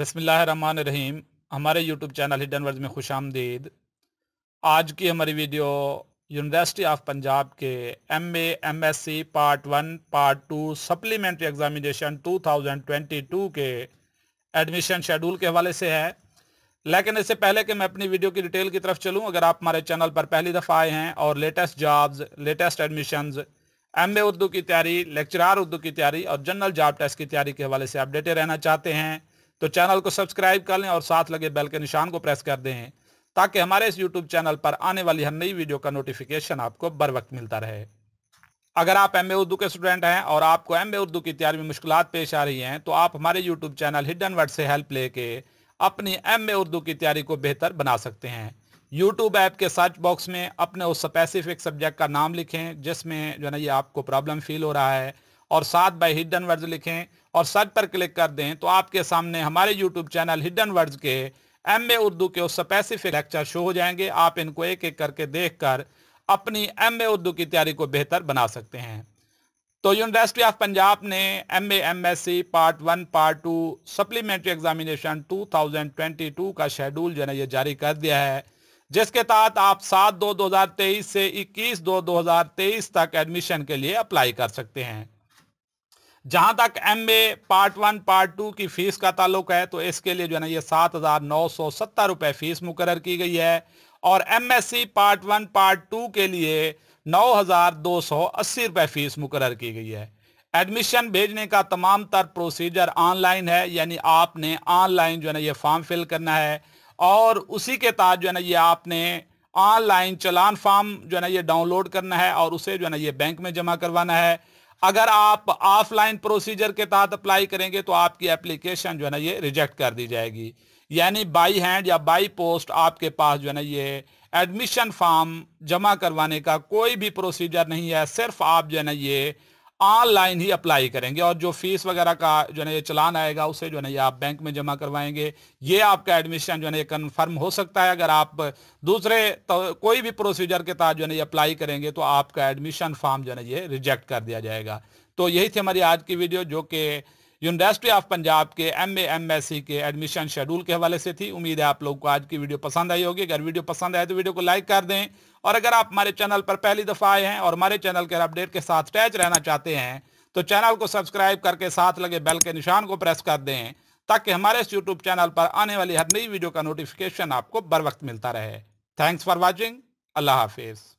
बसमिल्ल रहीम हमारे YouTube channel hidden verge में खुश आमदीद आज की हमारी वीडियो यूनिवर्सिटी ऑफ पंजाब के M M S C part one part two supplementary examination 2022 के एडमिशन शेड्यूल के हवाले से है लेकिन इससे पहले कि मैं अपनी वीडियो की डिटेल की तरफ चलूँ अगर आप हमारे चैनल पर पहली दफ़ा आए हैं और latest jobs latest admissions M Urdu की तैयारी लेक्चरार उर्दू की तैयारी और जनरल जॉब टेस्ट की तैयारी के हवाले से अपडेटेड रहना चाहते हैं तो चैनल को सब्सक्राइब कर लें और साथ लगे बेल के निशान को प्रेस कर दें ताकि हमारे इस यूट्यूब चैनल पर आने वाली हर नई वीडियो का नोटिफिकेशन आपको बर वक्त मिलता रहे अगर आप एम उर्दू के स्टूडेंट हैं और आपको एम उर्दू की तैयारी में मुश्किल पेश आ रही हैं तो आप हमारे यूट्यूब चैनल हिडन वर्ड से हेल्प लेके अपनी एम उर्दू की तैयारी को बेहतर बना सकते हैं यूट्यूब ऐप के सर्च बॉक्स में अपने उस स्पेसिफिक सब्जेक्ट का नाम लिखें जिसमें जो है ना ये आपको प्रॉब्लम फील हो रहा है और साथ बाय हिडन वर्ड्स लिखें और सर्च पर क्लिक कर दें तो आपके सामने हमारे यूट्यूब चैनल हिडन वर्ड्स के एम ए उर्दू के उस स्पेसिफिक लेक्चर शो हो जाएंगे आप इनको एक एक करके देख कर अपनी एम ए उर्दू की तैयारी को बेहतर बना सकते हैं तो यूनिवर्सिटी ऑफ पंजाब ने M A M S C part one part two supplementary examination 2022 का शेड्यूल जो है ये जारी कर दिया है जिसके तहत आप सात दो दो हज़ार तेईस से इक्कीस दो दो हज़ार तेईस तक एडमिशन के लिए अप्लाई कर सकते हैं जहां तक M A part one part two की फीस का ताल्लुक है तो इसके लिए जो है ना ये सात हज़ार नौ सौ सत्तर रुपये फीस मुकर की गई है और M S C part one part two के लिए नौ हज़ार दो सौ अस्सी रुपए फीस मुकर की गई है एडमिशन भेजने का तमाम तर प्रोसीजर ऑनलाइन है यानी आपने ऑनलाइन जो है ना ये फॉर्म फिल करना है और उसी के तहत जो है ना ये आपने ऑनलाइन चलान फॉर्म जो है ना ये डाउनलोड करना है और उसे जो है ना ये बैंक में जमा करवाना है अगर आप ऑफलाइन प्रोसीजर के तहत अप्लाई करेंगे तो आपकी एप्लीकेशन जो है ना ये रिजेक्ट कर दी जाएगी यानी बाई हैंड या बाई पोस्ट आपके पास जो है ना ये एडमिशन फॉर्म जमा करवाने का कोई भी प्रोसीजर नहीं है सिर्फ आप जो है ना ये ऑनलाइन ही अप्लाई करेंगे और जो फीस वगैरह का जो है ये चलान आएगा उसे जो है ये आप बैंक में जमा करवाएंगे ये आपका एडमिशन जो है ये कन्फर्म हो सकता है अगर आप दूसरे तो कोई भी प्रोसीजर के तहत जो है ये अप्लाई करेंगे तो आपका एडमिशन फॉर्म जो है ये रिजेक्ट कर दिया जाएगा तो यही थी हमारी आज की वीडियो जो कि यूनिवर्सिटी ऑफ पंजाब के एम एमएससी के एडमिशन शेड्यूल के हवाले से थी उम्मीद है आप लोग को आज की वीडियो पसंद आई होगी अगर वीडियो पसंद आए तो वीडियो को लाइक कर दें और अगर आप हमारे चैनल पर पहली दफ़ा आए हैं और हमारे चैनल के अपडेट के साथ अटैच रहना चाहते हैं तो चैनल को सब्सक्राइब करके साथ लगे बेल के निशान को प्रेस कर दें ताकि हमारे इस यूट्यूब चैनल पर आने वाली हर नई वीडियो का नोटिफिकेशन आपको बर वक्त मिलता रहे थैंक्स फॉर वॉचिंग अल्लाह हाफिज़